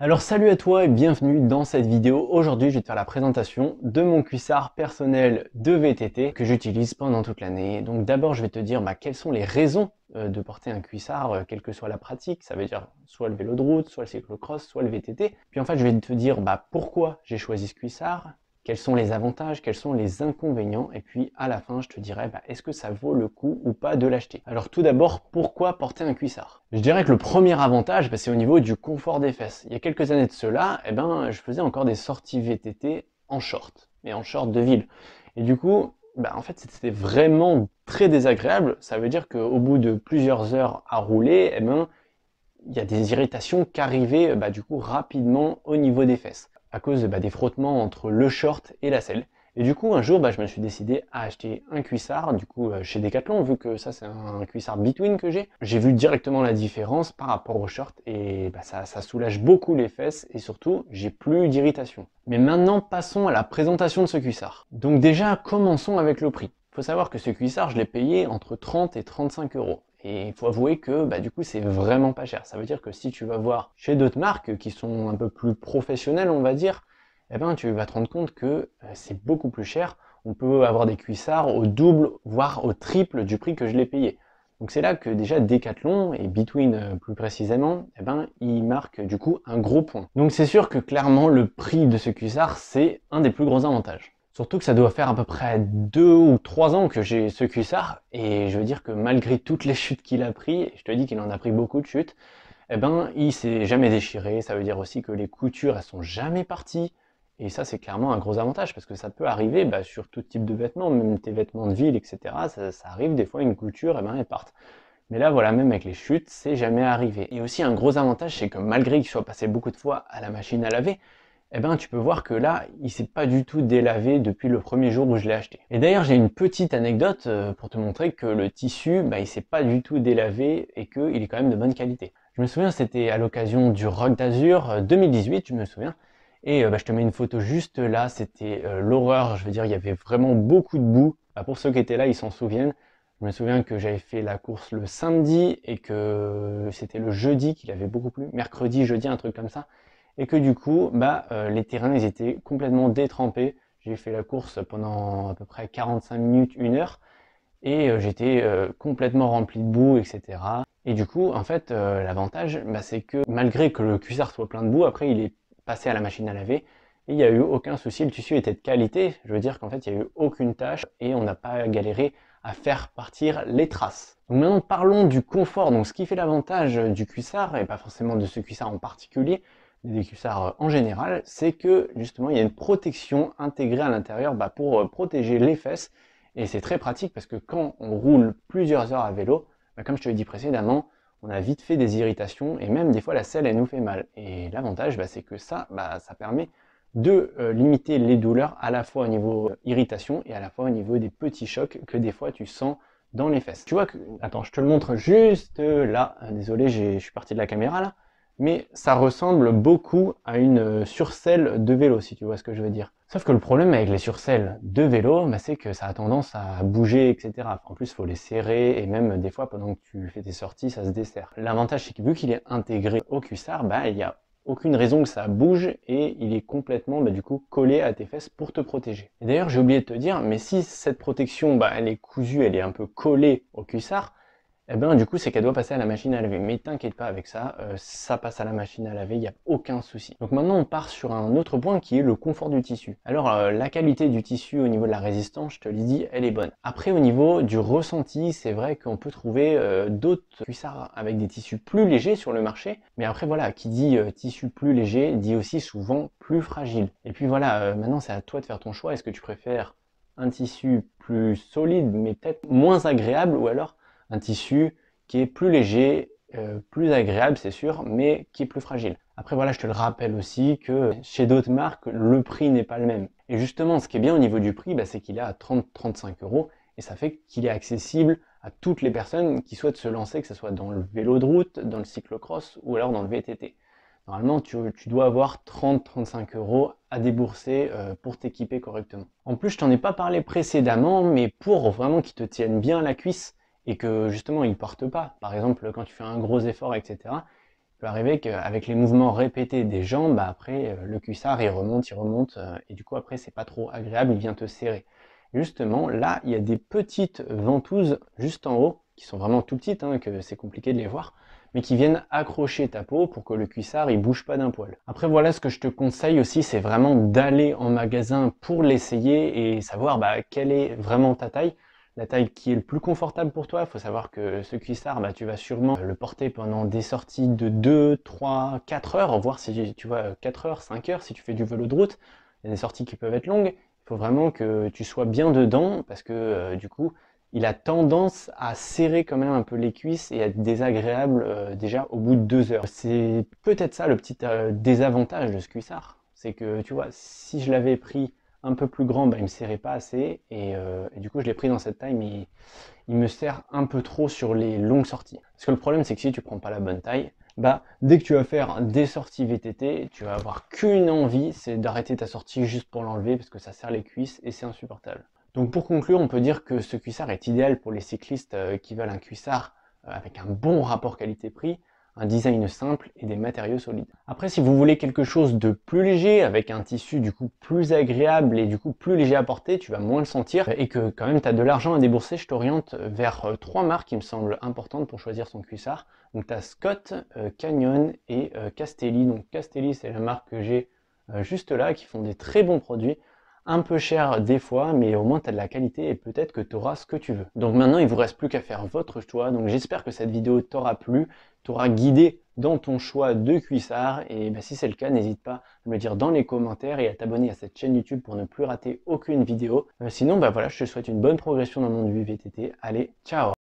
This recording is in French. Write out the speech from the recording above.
Alors salut à toi et bienvenue dans cette vidéo. Aujourd'hui je vais te faire la présentation de mon cuissard personnel de VTT que j'utilise pendant toute l'année. Donc d'abord je vais te dire bah, quelles sont les raisons euh, de porter un cuissard, euh, quelle que soit la pratique, ça veut dire soit le vélo de route, soit le cyclocross, soit le VTT. Puis en fait je vais te dire bah, pourquoi j'ai choisi ce cuissard, quels sont les avantages, quels sont les inconvénients, et puis à la fin je te dirai bah, est-ce que ça vaut le coup ou pas de l'acheter. Alors tout d'abord, pourquoi porter un cuissard Je dirais que le premier avantage, bah, c'est au niveau du confort des fesses. Il y a quelques années de cela, eh ben, je faisais encore des sorties VTT en short, mais en short de ville. Et du coup, bah, en fait c'était vraiment très désagréable, ça veut dire qu'au bout de plusieurs heures à rouler, eh ben, il y a des irritations qui arrivaient du coup rapidement au niveau des fesses à cause bah, des frottements entre le short et la selle. Et du coup, un jour, bah, je me suis décidé à acheter un cuissard, du coup, euh, chez Decathlon, vu que ça, c'est un cuissard between que j'ai. J'ai vu directement la différence par rapport au short et bah, ça, soulage beaucoup les fesses et surtout, j'ai plus d'irritation. Mais maintenant, passons à la présentation de ce cuissard. Donc déjà, commençons avec le prix. Faut savoir que ce cuissard, je l'ai payé entre 30 et 35 euros. Et il faut avouer que bah, du coup c'est vraiment pas cher. Ça veut dire que si tu vas voir chez d'autres marques qui sont un peu plus professionnelles, on va dire, eh ben, tu vas te rendre compte que euh, c'est beaucoup plus cher. On peut avoir des cuissards au double, voire au triple du prix que je l'ai payé. Donc c'est là que déjà Decathlon et Between euh, plus précisément, eh ben, ils marquent du coup un gros point. Donc c'est sûr que clairement le prix de ce cuissard c'est un des plus gros avantages. Surtout que ça doit faire à peu près deux ou trois ans que j'ai ce cuissard, et je veux dire que malgré toutes les chutes qu'il a pris, je te dis qu'il en a pris beaucoup de chutes, eh ben, il s'est jamais déchiré. Ça veut dire aussi que les coutures, elles sont jamais parties. Et ça, c'est clairement un gros avantage parce que ça peut arriver bah, sur tout type de vêtements, même tes vêtements de ville, etc. Ça, arrive des fois, une couture, eh ben, elle part. Mais là, voilà, même avec les chutes, c'est jamais arrivé. Et aussi, un gros avantage, c'est que malgré qu'il soit passé beaucoup de fois à la machine à laver, eh ben, tu peux voir que là, il s'est pas du tout délavé depuis le premier jour où je l'ai acheté. Et d'ailleurs, j'ai une petite anecdote euh, pour te montrer que le tissu, bah, il s'est pas du tout délavé et qu'il est quand même de bonne qualité. Je me souviens, c'était à l'occasion du Rock d'Azur 2018, euh, je me souviens. Et euh, bah, je te mets une photo juste là, c'était l'horreur, je veux dire, il y avait vraiment beaucoup de boue. Bah, pour ceux qui étaient là, ils s'en souviennent. Je me souviens que j'avais fait la course le samedi et que c'était le jeudi qu'il avait beaucoup plu, mercredi, jeudi, un truc comme ça et que du coup, bah, euh, les terrains ils étaient complètement détrempés. J'ai fait la course pendant à peu près 45 minutes, une heure, et euh, j'étais euh, complètement rempli de boue, etc. Et du coup, en fait, l'avantage, bah, c'est que malgré que le cuissard soit plein de boue, après il est passé à la machine à laver. Et il n'y a eu aucun souci, le tissu était de qualité, je veux dire qu'en fait il n'y a eu aucune tâche et on n'a pas galéré à faire partir les traces. Donc maintenant parlons du confort, donc ce qui fait l'avantage du cuissard, et pas forcément de ce cuissard en particulier, des décussards euh, en général, c'est que justement il y a une protection intégrée à l'intérieur bah, pour euh, protéger les fesses. Et c'est très pratique parce que quand on roule plusieurs heures à vélo, bah, comme je te l'ai dit précédemment, on a vite fait des irritations et même des fois la selle elle nous fait mal. Et l'avantage bah, c'est que ça, ça permet de euh, limiter les douleurs à la fois au niveau irritation et à la fois au niveau des petits chocs que des fois tu sens dans les fesses. Tu vois que... Attends, je te le montre juste là. Désolé, je suis parti de la caméra là mais ça ressemble beaucoup à une euh, surcelle de vélo, si tu vois ce que je veux dire. Sauf que le problème avec les surcelles de vélo, bah, c'est que ça a tendance à bouger, etc. En plus, il faut les serrer, et même des fois, pendant que tu fais tes sorties, ça se dessert. L'avantage, c'est que vu qu'il est intégré au cuissard, bah, il n'y a aucune raison que ça bouge, et il est complètement, bah, du coup, collé à tes fesses pour te protéger. d'ailleurs, j'ai oublié de te dire, mais si cette protection, elle est cousue, elle est un peu collée au cuissard, eh ben, du coup, c'est qu'elle doit passer à la machine à laver. Mais t'inquiète pas avec ça, euh, ça passe à la machine à laver, il n'y a aucun souci. Donc maintenant, on part sur un autre point qui est le confort du tissu. Alors, euh, la qualité du tissu au niveau de la résistance, je te l'ai dit, elle est bonne. Après, au niveau du ressenti, c'est vrai qu'on peut trouver euh, d'autres cuissards avec des tissus plus légers sur le marché. Mais après, voilà, qui dit tissu plus léger dit aussi souvent plus fragile. Et puis voilà, maintenant, c'est à toi de faire ton choix. Est-ce que tu préfères un tissu plus solide mais peut-être moins agréable ou alors un tissu qui est plus léger, euh, plus agréable, c'est sûr, mais qui est plus fragile. Après, voilà, je te le rappelle aussi que chez d'autres marques, le prix n'est pas le même. Et justement, ce qui est bien au niveau du prix, bah, c'est qu'il est à 30-35 euros et ça fait qu'il est accessible à toutes les personnes qui souhaitent se lancer, que ce soit dans le vélo de route, dans le cyclocross ou alors dans le VTT. Normalement, tu, dois avoir 30-35 euros à débourser euh, pour t'équiper correctement. En plus, je t'en ai pas parlé précédemment, mais pour vraiment qu'ils te tiennent bien la cuisse, et que justement ils porte pas. Par exemple, quand tu fais un gros effort, etc., il peut arriver qu'avec les mouvements répétés des jambes, bah, après euh, le cuissard il remonte, il remonte, euh, et du coup après c'est pas trop agréable, il vient te serrer. Justement, là il y a des petites ventouses juste en haut qui sont vraiment tout petites, hein, que c'est compliqué de les voir, mais qui viennent accrocher ta peau pour que le cuissard il bouge pas d'un poil. Après voilà ce que je te conseille aussi, c'est vraiment d'aller en magasin pour l'essayer et savoir bah, quelle est vraiment ta taille la taille qui est le plus confortable pour toi. Il faut savoir que ce cuissard, bah, tu vas sûrement le porter pendant des sorties de 2, 3, 4 heures, voire si tu vois 4 heures, 5 heures, si tu fais du vélo de route. Il y a des sorties qui peuvent être longues. Il faut vraiment que tu sois bien dedans parce que euh, du coup, il a tendance à serrer quand même un peu les cuisses et être désagréable euh, déjà au bout de 2 heures. C'est peut-être ça le petit euh, désavantage de ce cuissard. C'est que tu vois, si je l'avais pris un peu plus grand, bah, il ne me serrait pas assez. Euh, et, du coup, je l'ai pris dans cette taille, mais il me sert un peu trop sur les longues sorties. Parce que le problème, c'est que si tu prends pas la bonne taille, bah, dès que tu vas faire des sorties VTT, tu vas avoir qu'une envie, c'est d'arrêter ta sortie juste pour l'enlever parce que ça serre les cuisses et c'est insupportable. Donc pour conclure, on peut dire que ce cuissard est idéal pour les cyclistes euh, qui veulent un cuissard euh, avec un bon rapport qualité-prix, un design simple et des matériaux solides. Après, si vous voulez quelque chose de plus léger, avec un tissu du coup plus agréable et du coup plus léger à porter, tu vas moins le sentir et que quand même tu as de l'argent à débourser, je t'oriente vers euh, trois marques qui me semblent importantes pour choisir son cuissard. Donc tu as Scott, euh, Canyon et euh, Castelli. Donc Castelli, c'est la marque que j'ai juste là, qui font des très bons produits un peu cher des fois, mais au moins tu as de la qualité et peut-être que tu auras ce que tu veux. Donc maintenant, il vous reste plus qu'à faire votre choix. Donc j'espère que cette vidéo t'aura plu t'aura guidé dans ton choix de cuissard. Et ben, si c'est le cas, n'hésite pas à me le dire dans les commentaires et à t'abonner à cette chaîne YouTube pour ne plus rater aucune vidéo. Euh, sinon, bah voilà, je te souhaite une bonne progression dans le monde du VTT. Allez, ciao